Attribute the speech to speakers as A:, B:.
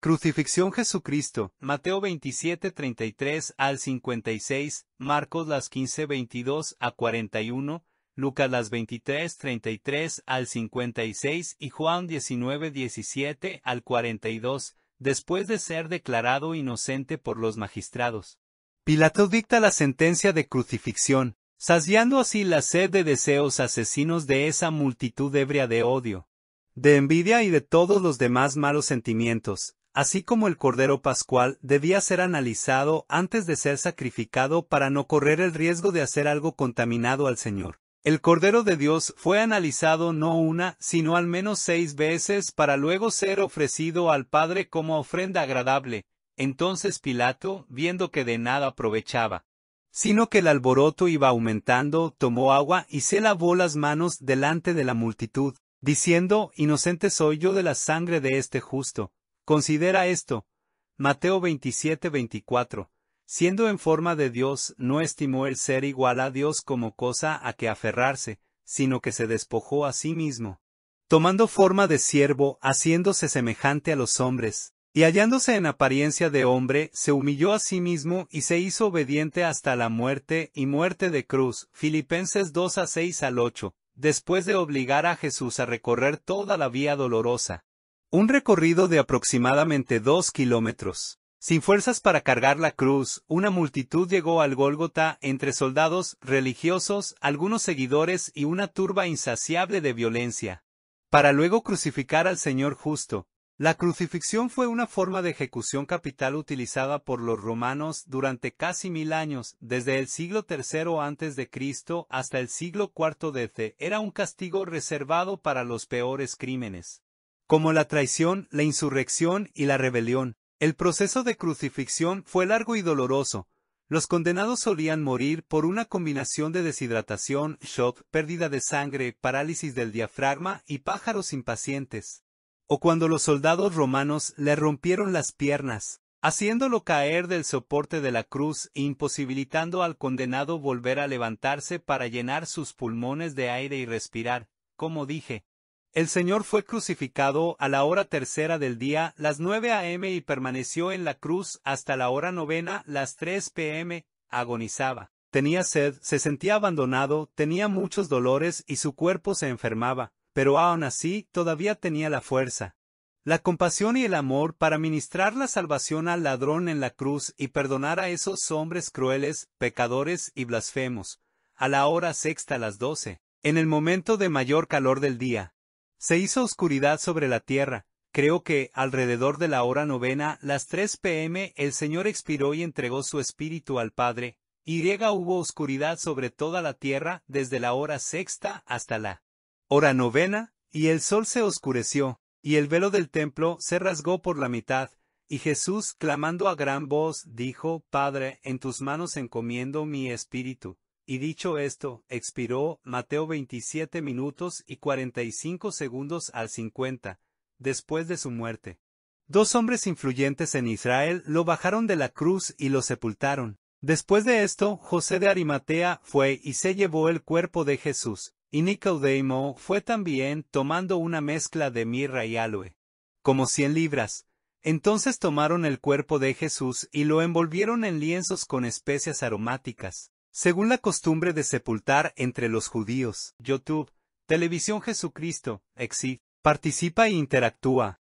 A: Crucifixión Jesucristo, Mateo 27, 33 al 56, Marcos las 15, 22 a 41, Lucas las 23, 33 al 56 y Juan 19, 17 al 42, después de ser declarado inocente por los magistrados. Pilato dicta la sentencia de crucifixión, saciando así la sed de deseos asesinos de esa multitud ebria de odio, de envidia y de todos los demás malos sentimientos así como el cordero pascual, debía ser analizado antes de ser sacrificado para no correr el riesgo de hacer algo contaminado al Señor. El Cordero de Dios fue analizado no una, sino al menos seis veces para luego ser ofrecido al Padre como ofrenda agradable. Entonces Pilato, viendo que de nada aprovechaba, sino que el alboroto iba aumentando, tomó agua y se lavó las manos delante de la multitud, diciendo, Inocente soy yo de la sangre de este justo, Considera esto. Mateo 27-24. Siendo en forma de Dios, no estimó el ser igual a Dios como cosa a que aferrarse, sino que se despojó a sí mismo. Tomando forma de siervo, haciéndose semejante a los hombres, y hallándose en apariencia de hombre, se humilló a sí mismo y se hizo obediente hasta la muerte y muerte de cruz. Filipenses 2 a 6 al 8. Después de obligar a Jesús a recorrer toda la vía dolorosa, un recorrido de aproximadamente dos kilómetros. Sin fuerzas para cargar la cruz, una multitud llegó al Gólgota entre soldados, religiosos, algunos seguidores y una turba insaciable de violencia, para luego crucificar al Señor justo. La crucifixión fue una forma de ejecución capital utilizada por los romanos durante casi mil años, desde el siglo III a.C. hasta el siglo IV DC. Era un castigo reservado para los peores crímenes como la traición, la insurrección y la rebelión. El proceso de crucifixión fue largo y doloroso. Los condenados solían morir por una combinación de deshidratación, shock, pérdida de sangre, parálisis del diafragma y pájaros impacientes. O cuando los soldados romanos le rompieron las piernas, haciéndolo caer del soporte de la cruz e imposibilitando al condenado volver a levantarse para llenar sus pulmones de aire y respirar. Como dije, el Señor fue crucificado a la hora tercera del día, las 9 a.m. y permaneció en la cruz hasta la hora novena, las 3 p.m. Agonizaba. Tenía sed, se sentía abandonado, tenía muchos dolores y su cuerpo se enfermaba, pero aún así todavía tenía la fuerza, la compasión y el amor para ministrar la salvación al ladrón en la cruz y perdonar a esos hombres crueles, pecadores y blasfemos, a la hora sexta a las doce, en el momento de mayor calor del día. Se hizo oscuridad sobre la tierra. Creo que, alrededor de la hora novena, las 3 pm, el Señor expiró y entregó su espíritu al Padre, y hubo oscuridad sobre toda la tierra desde la hora sexta hasta la hora novena, y el sol se oscureció, y el velo del templo se rasgó por la mitad, y Jesús, clamando a gran voz, dijo, Padre, en tus manos encomiendo mi espíritu. Y dicho esto, expiró, Mateo 27 minutos y cuarenta cinco segundos al cincuenta, después de su muerte. Dos hombres influyentes en Israel lo bajaron de la cruz y lo sepultaron. Después de esto, José de Arimatea fue y se llevó el cuerpo de Jesús, y Nicodemo fue también tomando una mezcla de mirra y aloe, como cien libras. Entonces tomaron el cuerpo de Jesús y lo envolvieron en lienzos con especias aromáticas, según la costumbre de sepultar entre los judíos, YouTube, Televisión Jesucristo, Exit, participa e interactúa.